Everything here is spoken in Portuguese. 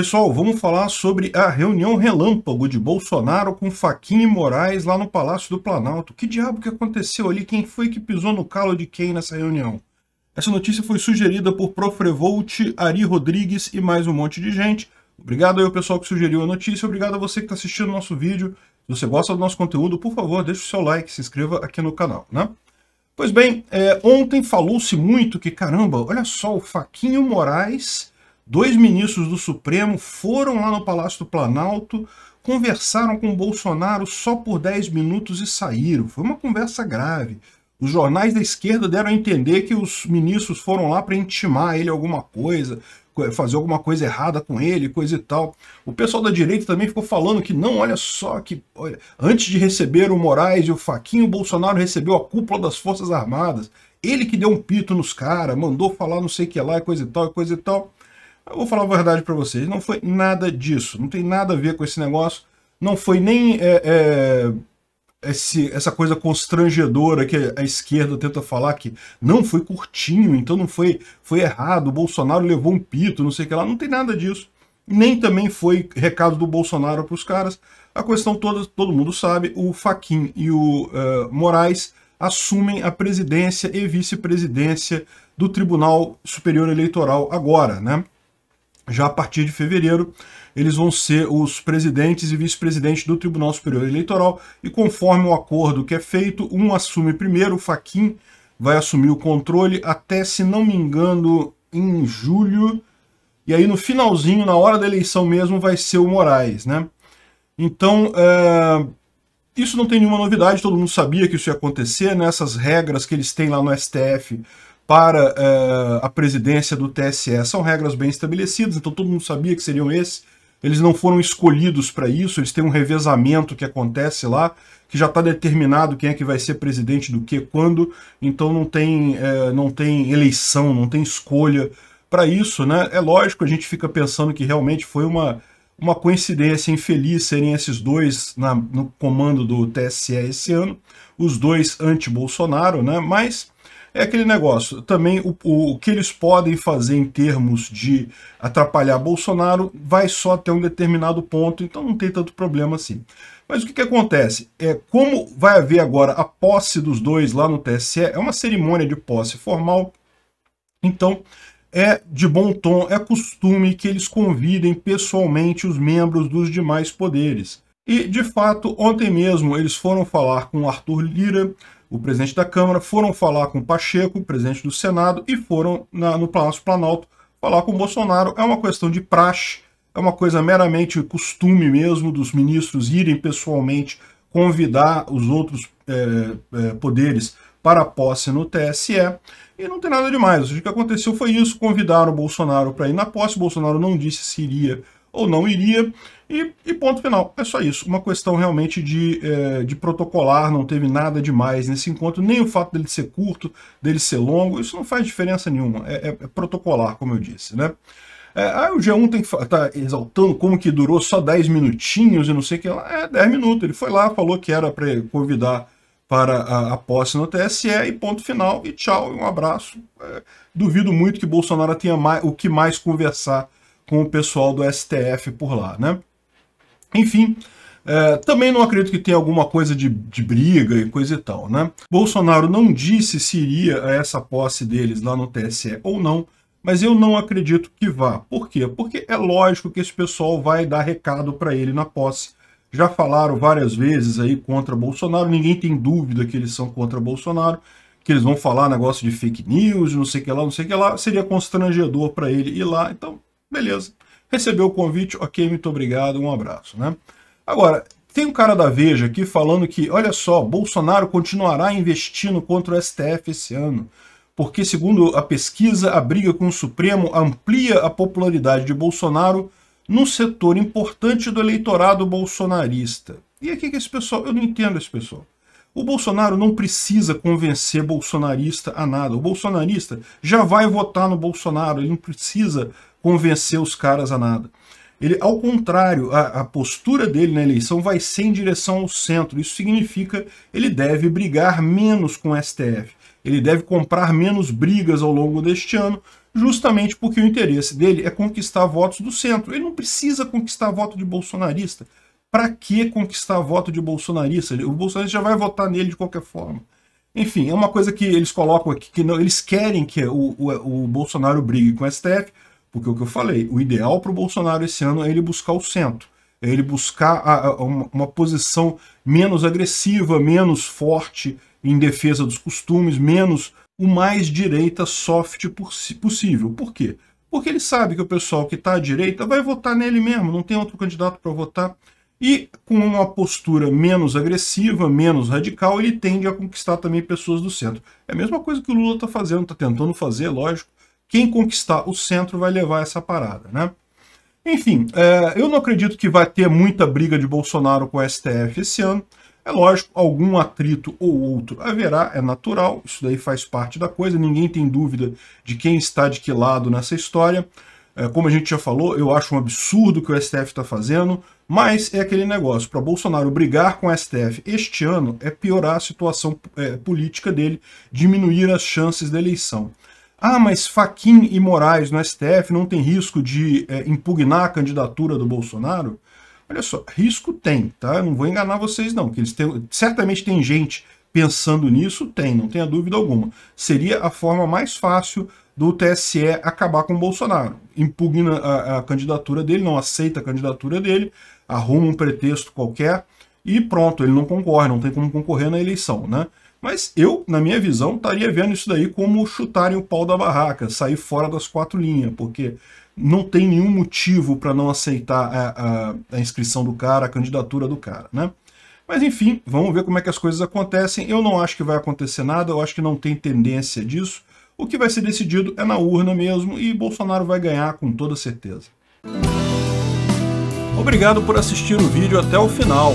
Pessoal, vamos falar sobre a reunião relâmpago de Bolsonaro com Faquinha e Moraes lá no Palácio do Planalto. Que diabo que aconteceu ali? Quem foi que pisou no calo de quem nessa reunião? Essa notícia foi sugerida por Profrevolt, Ari Rodrigues e mais um monte de gente. Obrigado aí ao pessoal que sugeriu a notícia, obrigado a você que está assistindo o nosso vídeo. Se você gosta do nosso conteúdo, por favor, deixe o seu like, se inscreva aqui no canal, né? Pois bem, é, ontem falou-se muito que, caramba, olha só, o Faquinho Moraes Dois ministros do Supremo foram lá no Palácio do Planalto, conversaram com Bolsonaro só por 10 minutos e saíram. Foi uma conversa grave. Os jornais da esquerda deram a entender que os ministros foram lá para intimar ele alguma coisa, fazer alguma coisa errada com ele, coisa e tal. O pessoal da direita também ficou falando que não, olha só, que olha, antes de receber o Moraes e o Faquinho, o Bolsonaro recebeu a cúpula das Forças Armadas. Ele que deu um pito nos caras, mandou falar não sei o que lá, coisa e tal, coisa e tal. Eu vou falar a verdade para vocês, não foi nada disso, não tem nada a ver com esse negócio, não foi nem é, é, esse, essa coisa constrangedora que a esquerda tenta falar que não foi curtinho, então não foi, foi errado, o Bolsonaro levou um pito, não sei o que lá, não tem nada disso. Nem também foi recado do Bolsonaro para os caras. A questão toda, todo mundo sabe, o Faquin e o uh, Moraes assumem a presidência e vice-presidência do Tribunal Superior Eleitoral agora, né? já a partir de fevereiro, eles vão ser os presidentes e vice-presidentes do Tribunal Superior Eleitoral e conforme o acordo que é feito, um assume primeiro, o Faquin vai assumir o controle até, se não me engano, em julho, e aí no finalzinho, na hora da eleição mesmo, vai ser o Moraes, né? Então, é... isso não tem nenhuma novidade, todo mundo sabia que isso ia acontecer, né? Essas regras que eles têm lá no STF para uh, a presidência do TSE. São regras bem estabelecidas, então todo mundo sabia que seriam esses. Eles não foram escolhidos para isso, eles têm um revezamento que acontece lá, que já está determinado quem é que vai ser presidente do que, quando, então não tem, eh, não tem eleição, não tem escolha para isso. Né? É lógico, a gente fica pensando que realmente foi uma, uma coincidência infeliz serem esses dois na, no comando do TSE esse ano, os dois anti-Bolsonaro, né? mas é aquele negócio, também o, o, o que eles podem fazer em termos de atrapalhar Bolsonaro vai só até um determinado ponto, então não tem tanto problema assim. Mas o que, que acontece? É, como vai haver agora a posse dos dois lá no TSE, é uma cerimônia de posse formal, então é de bom tom, é costume que eles convidem pessoalmente os membros dos demais poderes. E, de fato, ontem mesmo eles foram falar com Arthur Lira, o presidente da Câmara, foram falar com Pacheco, presidente do Senado, e foram na, no Palácio Planalto falar com Bolsonaro. É uma questão de praxe, é uma coisa meramente costume mesmo dos ministros irem pessoalmente convidar os outros é, é, poderes para posse no TSE. E não tem nada demais. O que aconteceu foi isso: convidaram o Bolsonaro para ir na posse, o Bolsonaro não disse se iria ou não iria, e, e ponto final. É só isso. Uma questão realmente de, é, de protocolar, não teve nada demais nesse encontro, nem o fato dele ser curto, dele ser longo, isso não faz diferença nenhuma. É, é, é protocolar, como eu disse, né? É, aí o G1 tem que tá exaltando como que durou só 10 minutinhos e não sei o que lá. É, 10 minutos. Ele foi lá, falou que era para convidar para a, a, posse no TSE e ponto final e tchau, um abraço. É, duvido muito que Bolsonaro tenha mais, o que mais conversar com o pessoal do STF por lá, né? Enfim, é, também não acredito que tenha alguma coisa de, de, briga e coisa e tal, né? Bolsonaro não disse se iria a essa posse deles lá no TSE ou não, mas eu não acredito que vá. Por quê? Porque é lógico que esse pessoal vai dar recado para ele na posse. Já falaram várias vezes aí contra Bolsonaro, ninguém tem dúvida que eles são contra Bolsonaro, que eles vão falar negócio de fake news, não sei o que lá, não sei o que lá, seria constrangedor para ele ir lá, então Beleza. Recebeu o convite, ok, muito obrigado, um abraço, né? Agora, tem um cara da Veja aqui falando que, olha só, Bolsonaro continuará investindo contra o STF esse ano, porque, segundo a pesquisa, a briga com o Supremo amplia a popularidade de Bolsonaro num setor importante do eleitorado bolsonarista. E aqui que esse pessoal, eu não entendo esse pessoal. O Bolsonaro não precisa convencer bolsonarista a nada. O bolsonarista já vai votar no Bolsonaro, ele não precisa convencer os caras a nada. Ele, ao contrário, a, a, postura dele na eleição vai ser em direção ao centro. Isso significa ele deve brigar menos com o STF. Ele deve comprar menos brigas ao longo deste ano, justamente porque o interesse dele é conquistar votos do centro. Ele não precisa conquistar voto de bolsonarista. Para que conquistar voto de bolsonarista? O bolsonarista já vai votar nele de qualquer forma. Enfim, é uma coisa que eles colocam aqui, que não, eles querem que o, o, o Bolsonaro brigue com o STF, porque o que eu falei, o ideal para o Bolsonaro esse ano é ele buscar o centro, é ele buscar a, a, uma, uma posição menos agressiva, menos forte em defesa dos costumes, menos o mais direita soft possível. Por quê? Porque ele sabe que o pessoal que está à direita vai votar nele mesmo, não tem outro candidato para votar. E com uma postura menos agressiva, menos radical, ele tende a conquistar também pessoas do centro. É a mesma coisa que o Lula está fazendo, está tentando fazer, lógico quem conquistar o centro vai levar essa parada, né? Enfim, é, eu não acredito que vai ter muita briga de Bolsonaro com o STF esse ano. É lógico, algum atrito ou outro haverá, é natural, isso daí faz parte da coisa, ninguém tem dúvida de quem está de que lado nessa história. É, como a gente já falou, eu acho um absurdo o que o STF está fazendo, mas é aquele negócio, para Bolsonaro brigar com o STF este ano é piorar a situação é, política dele, diminuir as chances da eleição. Ah, mas Faquin e Moraes no STF não tem risco de é, impugnar a candidatura do Bolsonaro? Olha só, risco tem, tá? Eu não vou enganar vocês não, que eles têm, certamente tem gente pensando nisso, tem, não tenha dúvida alguma. Seria a forma mais fácil do TSE acabar com o Bolsonaro. Impugna a, a candidatura dele, não aceita a candidatura dele, arruma um pretexto qualquer e pronto, ele não concorre, não tem como concorrer na eleição, né? Mas eu, na minha visão, estaria vendo isso daí como chutarem o pau da barraca, sair fora das quatro linhas, porque não tem nenhum motivo para não aceitar a, a, a, inscrição do cara, a candidatura do cara, né? Mas enfim, vamos ver como é que as coisas acontecem. Eu não acho que vai acontecer nada, eu acho que não tem tendência disso. O que vai ser decidido é na urna mesmo e Bolsonaro vai ganhar com toda certeza. Obrigado por assistir o vídeo até o final.